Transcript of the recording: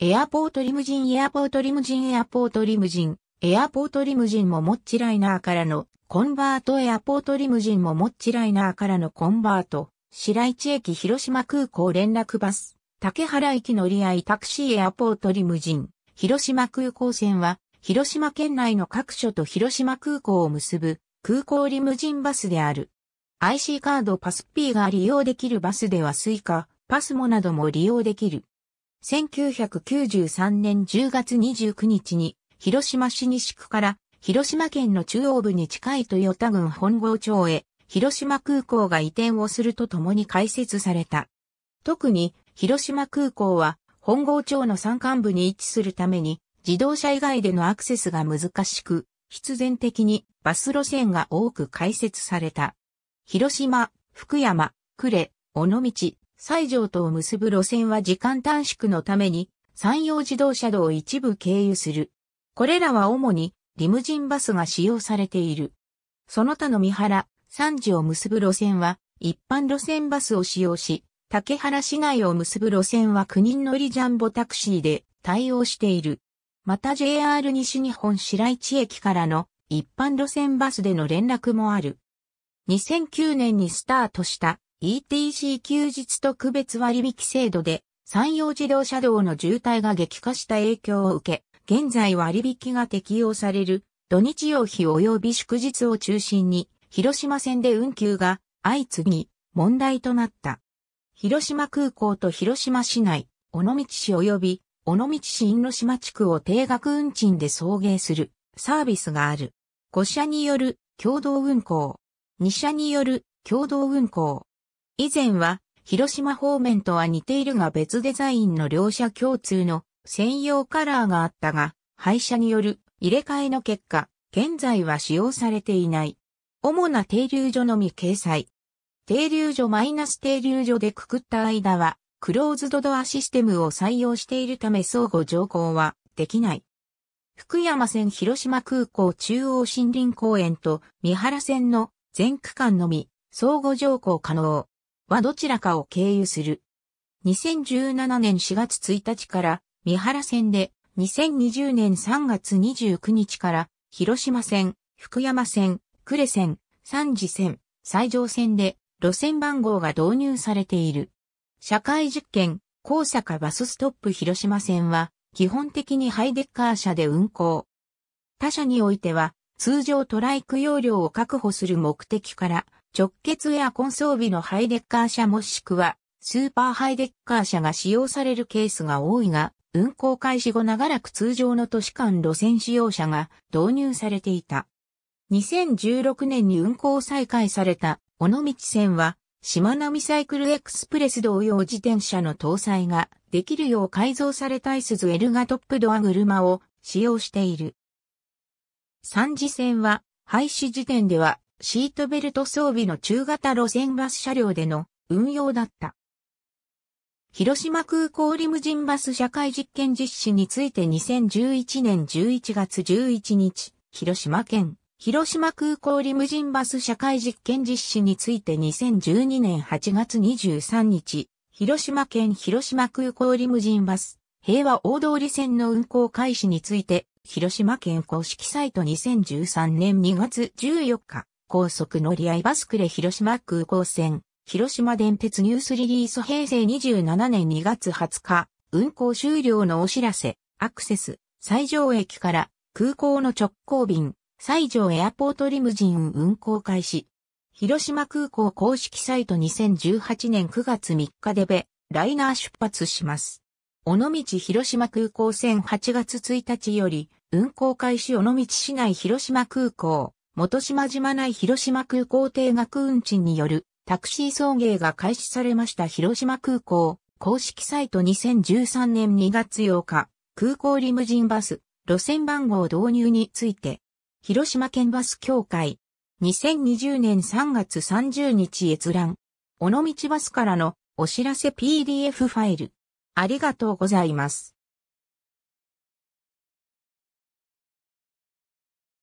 エアポートリムジンエアポートリムジンエアポートリムジンエアポートリムジンもモッチライナーからのコンバートエアポートリムジンもモッチライナーからのコンバート白市駅広島空港連絡バス竹原駅乗り合いタクシーエアポートリムジン広島空港線は広島県内の各所と広島空港を結ぶ空港リムジンバスである IC カードパス P が利用できるバスではスイカ、パスモなども利用できる。1993年10月29日に、広島市西区から広島県の中央部に近い豊田郡本郷町へ、広島空港が移転をするとともに開設された。特に、広島空港は、本郷町の山間部に位置するために、自動車以外でのアクセスが難しく、必然的にバス路線が多く開設された。広島、福山、呉、尾道、西条とを結ぶ路線は時間短縮のために、山陽自動車道を一部経由する。これらは主に、リムジンバスが使用されている。その他の三原、三次を結ぶ路線は、一般路線バスを使用し、竹原市内を結ぶ路線は9人乗りジャンボタクシーで対応している。また JR 西日本白市駅からの一般路線バスでの連絡もある。2009年にスタートした ETC 休日特別割引制度で山陽自動車道の渋滞が激化した影響を受け、現在割引が適用される土日曜日及び祝日を中心に広島線で運休が相次ぎ問題となった。広島空港と広島市内、尾道市及び尾道市因島地区を定額運賃で送迎するサービスがある。5社による共同運行。2社による共同運行。以前は、広島方面とは似ているが別デザインの両者共通の専用カラーがあったが、廃車による入れ替えの結果、現在は使用されていない。主な停留所のみ掲載。停留所マイナス停留所でくくった間は、クローズドドアシステムを採用しているため相互乗降はできない。福山線広島空港中央森林公園と三原線の全区間のみ相互乗降可能。はどちらかを経由する。2017年4月1日から三原線で、2020年3月29日から広島線、福山線、呉線、三次線、西条線で路線番号が導入されている。社会実験、高坂バスストップ広島線は基本的にハイデッカー車で運行。他社においては通常トライク容量を確保する目的から直結エアコン装備のハイデッカー車もしくは、スーパーハイデッカー車が使用されるケースが多いが、運行開始後長らく通常の都市間路線使用者が導入されていた。2016年に運行再開された尾道線は、島並サイクルエクスプレス同様自転車の搭載ができるよう改造されたイスズエルガトップドア車を使用している。三次線は、廃止時点ではシートベルト装備の中型路線バス車両での運用だった。広島空港リムジンバス社会実験実施について2011年11月11日、広島県、広島空港リムジンバス社会実験実施について2012年8月23日、広島県広島空港リムジンバス、平和大通り線の運行開始について、広島県公式サイト2013年2月14日、高速乗り合いバスクレ広島空港線、広島電鉄ニュースリリース平成27年2月20日、運行終了のお知らせ、アクセス、西条駅から空港の直行便、西条エアポートリムジン運行開始。広島空港公式サイト2018年9月3日でべ、ライナー出発します。尾道広島空港線8月1日より、運行開始尾道市内広島空港、元島島内広島空港定額運賃によるタクシー送迎が開始されました広島空港公式サイト2013年2月8日空港リムジンバス路線番号導入について広島県バス協会2020年3月30日閲覧尾道バスからのお知らせ PDF ファイルありがとうございます。